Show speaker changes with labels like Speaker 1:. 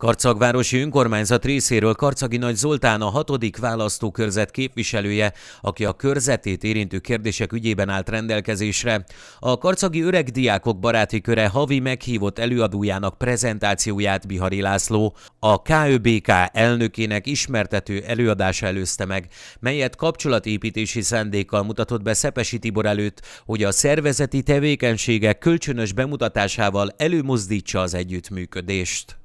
Speaker 1: Karcagvárosi önkormányzat részéről Karcagi Nagy Zoltán a hatodik választókörzet képviselője, aki a körzetét érintő kérdések ügyében állt rendelkezésre. A Karcagi Öreg Diákok Baráti Köre havi meghívott előadójának prezentációját Bihari László, a KÖBK elnökének ismertető előadása előzte meg, melyet kapcsolatépítési szándékkal mutatott be Szepesi Tibor előtt, hogy a szervezeti tevékenységek kölcsönös bemutatásával előmozdítsa az együttműködést.